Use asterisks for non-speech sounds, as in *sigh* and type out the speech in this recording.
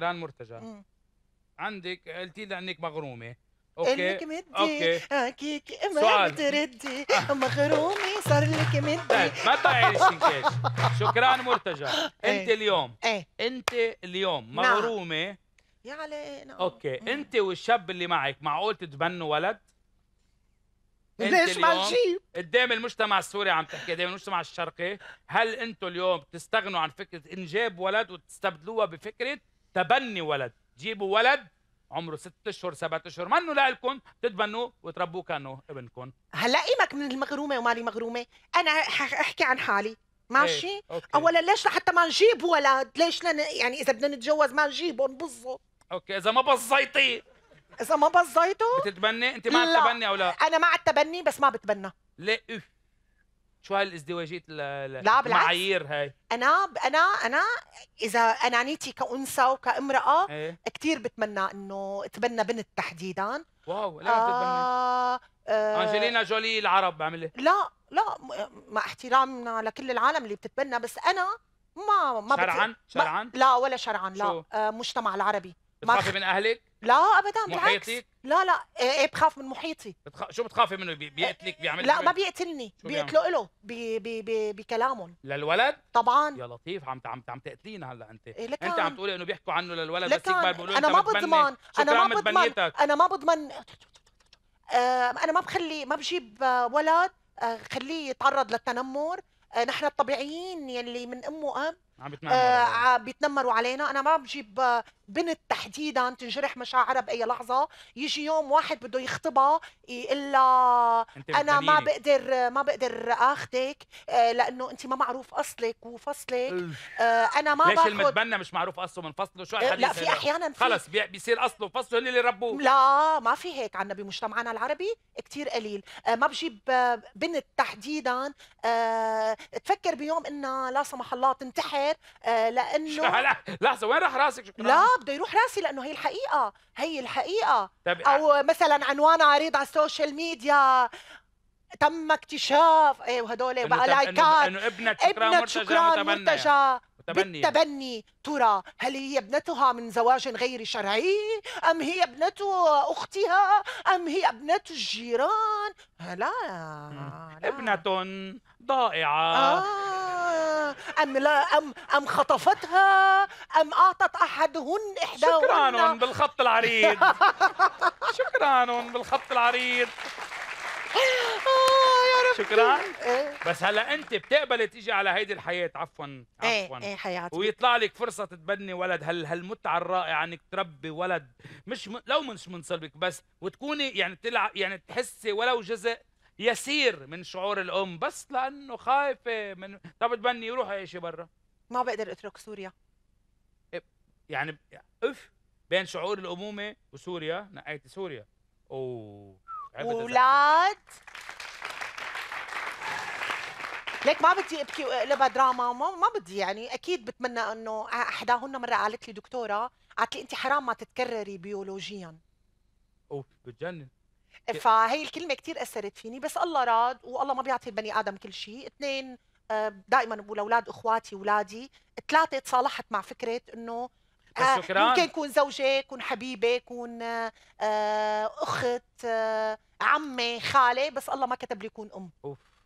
كران مرتجى مم. عندك قلتي لي انك مغرومه اوكي لك مدي اوكي هكيك ما بتردي مغرومه صار لك مدي طيب، ما تطلعي شنكاش شكرا مرتجى *laughs* إيه. انت اليوم ايه انت اليوم نعم. مغرومه يا علي نعم. اوكي مم. انت والشاب اللي معك معقول تتبنوا ولد؟ ليش ما نجيب؟ قدام المجتمع السوري عم تحكي قدام المجتمع الشرقي، هل انتم اليوم تستغنوا عن فكره انجاب ولد وتستبدلوها بفكره تبني ولد جيبوا ولد عمره ست اشهر سبعة اشهر منه لكم تتبنوه وتربوه كانه ابنكم هلا قيمك من المغرومه ومالي مغرومه انا احكي عن حالي ماشي ايه. أوكي. اولا ليش لحتى ما نجيب ولد ليش لن... يعني اذا بدنا نتجوز ما نجيبهم بظوا اوكي اذا ما بظيتي اذا ما بظيته بتتبني انت مع التبني او لا انا مع التبني بس ما بتبنى ليه شو هالازدواجيه لا المعايير هاي انا انا انا اذا انانيتي كانثى وكامراه ايه؟ كثير بتمنى انه اتبنى بنت تحديدا واو لا آه آه انجلينا جولي العرب بعملها إيه؟ لا لا مع احترامنا لكل العالم اللي بتتبنى بس انا ما ما شرعا شرعا ما لا ولا شرعا لا آه مجتمع العربي بتخافي من اهلك لا ابدا بالعكس محيطك لا لا إيه،, ايه بخاف من محيطي بتخ... شو بتخافي منه بي... بيقتلك إيه، بيعمل لا ما بيقتلني بيقتلوا له بي... بي... بي... بكلامهم للولد طبعا يا لطيف عم عم عم تقتلينا هلا انت إيه لكان... انت عم تقولي انه بيحكوا عنه للولد بس يكبر بيقولوا انا ما بضمن انا آه، ما بضمن انا ما بضمن انا ما بخلي ما بجيب ولد آه، خليه يتعرض للتنمر آه، نحن الطبيعيين يلي من ام واب عم بيتنمروا آه، علينا انا ما بجيب آه، بنت تحديدا تنجرح مشاعرها باي لحظه يجي يوم واحد بده يخطبها يقول انا ما بقدر ما بقدر اخذك آه، لانه انت ما معروف اصلك وفصلك انا ما ليش باخد... المتبنى مش معروف اصله من فصله شو لا في احيانا في... خلص بيصير اصله وفصله اللي ربوه لا ما في هيك عنا بمجتمعنا العربي كثير قليل ما بجيب بنت تحديدا تفكر بيوم انها لا سمح الله تنتحر الخير آه، لانه *laughs* لا لحظه وين راح راسك شكرا لا بده يروح راسي لانه هي الحقيقه هي الحقيقه طيب او آه. مثلا عنوان عريض على السوشيال ميديا تم اكتشاف ايه وهدول بقى لايكات انه ابنك شكران ابنك مرتجى, بالتبني ترى هل هي ابنتها من زواج غير شرعي أم هي ابنة أختها أم هي ابنة الجيران آه، لا, لا. ابنة ضائعة آه. أم لا أم أم خطفتها أم أعطت أحدهن إحداهن شكرا بالخط العريض *laughs* شكرا بالخط العريض *laughs* آه، يا شكرا إيه. بس هلا انت بتقبلي تيجي على هيدي الحياه عفوا عفوا ايه, إيه ويطلع لك فرصه تتبني ولد هل هالمتعه الرائعه انك تربي ولد مش م... لو مش من صلبك بس وتكوني يعني تلع... يعني تحسي ولو جزء يسير من شعور الام بس لانه خايفه من طب تبني يروح شيء برا ما بقدر اترك سوريا يعني اف بين شعور الامومه وسوريا نقيت سوريا اوه اولاد ليك ما بدي ابكي واقلبها دراما ما, ما بدي يعني اكيد بتمنى انه احداهن مره قالت لي دكتوره قالت لي انت حرام ما تتكرري بيولوجيا اوه بتجنن فهي الكلمه كثير اثرت فيني بس الله راد والله ما بيعطي البني ادم كل شيء اثنين آه، دائما بقول اولاد اخواتي اولادي ثلاثه تصالحت مع فكره انه آه، شكرا ممكن يكون زوجة يكون حبيبة يكون آه، أخت عمة، خالة بس الله ما كتب لي يكون أم أوف.